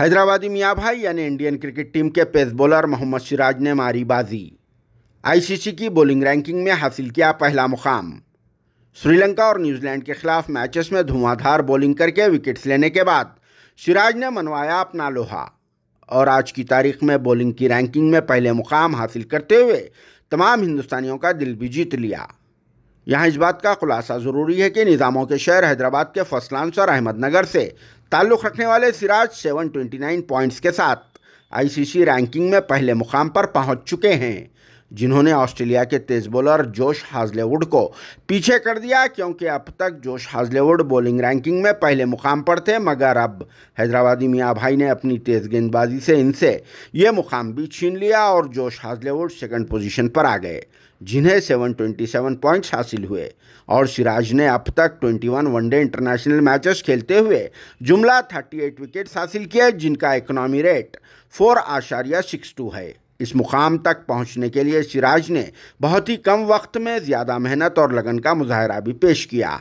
हैदराबादी मियाँ भाई यानी इंडियन क्रिकेट टीम के पेस बॉलर मोहम्मद सिराज ने मारी बाजी आईसीसी की बॉलिंग रैंकिंग में हासिल किया पहला मुकाम श्रीलंका और न्यूजीलैंड के खिलाफ मैचेस में धुआंधार बॉलिंग करके विकेट्स लेने के बाद सिराज ने मनवाया अपना लोहा और आज की तारीख में बॉलिंग की रैंकिंग में पहले मुकाम हासिल करते हुए तमाम हिंदुस्तानियों का दिल भी जीत लिया यहाँ इस बात का खुलासा ज़रूरी है कि निज़ामों के शहर हैदराबाद के फसलानसर अहमदनगर से ताल्लुक़ रखने वाले सिराज 729 पॉइंट्स के साथ आईसीसी रैंकिंग में पहले मुकाम पर पहुंच चुके हैं जिन्होंने ऑस्ट्रेलिया के तेज बॉलर जोश हाजलेवुड को पीछे कर दिया क्योंकि अब तक जोश हाजलेवुड बॉलिंग रैंकिंग में पहले मुकाम पर थे मगर अब हैदराबादी मियाँ भाई ने अपनी तेज़ गेंदबाजी से इनसे ये मुकाम भी छीन लिया और जोश हाजलेवुड सेकंड पोजीशन पर आ गए जिन्हें 727 पॉइंट्स हासिल हुए और सिराज ने अब तक 21 वनडे इंटरनेशनल मैचेस खेलते हुए जुमला 38 विकेट्स हासिल किए जिनका इकोनॉमी रेट फोर आशारिया सिक्स टू है इस मुकाम तक पहुंचने के लिए सिराज ने बहुत ही कम वक्त में ज़्यादा मेहनत और लगन का मुजाहरा भी पेश किया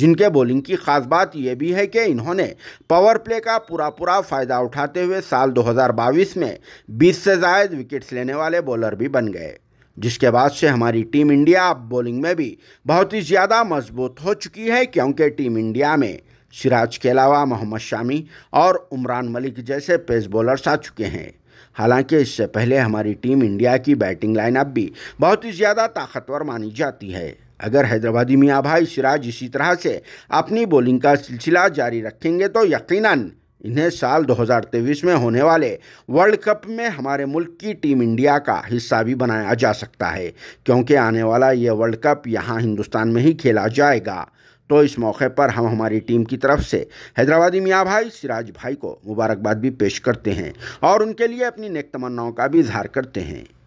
जिनके बॉलिंग की खास बात यह भी है कि इन्होंने पावर प्ले का पूरा पूरा फ़ायदा उठाते हुए साल 2022 में 20 से जायद विकेट्स लेने वाले बॉलर भी बन गए जिसके बाद से हमारी टीम इंडिया अब बॉलिंग में भी बहुत ही ज़्यादा मजबूत हो चुकी है क्योंकि टीम इंडिया में सिराज के अलावा मोहम्मद शामी और उमरान मलिक जैसे पेस बॉलर्स आ चुके हैं हालांकि इससे पहले हमारी टीम इंडिया की बैटिंग लाइनअप भी बहुत ही ज़्यादा ताकतवर मानी जाती है अगर हैदराबादी मियाँ भाई सिराज इसी तरह से अपनी बॉलिंग का सिलसिला जारी रखेंगे तो यकीनन इन्हें साल 2023 में होने वाले वर्ल्ड कप में हमारे मुल्क की टीम इंडिया का हिस्सा भी बनाया जा सकता है क्योंकि आने वाला ये वर्ल्ड कप यहाँ हिंदुस्तान में ही खेला जाएगा तो इस मौके पर हम हमारी टीम की तरफ से हैदराबादी मियाँ भाई सिराज भाई को मुबारकबाद भी पेश करते हैं और उनके लिए अपनी नेक तमन्नाओं का भी इजहार करते हैं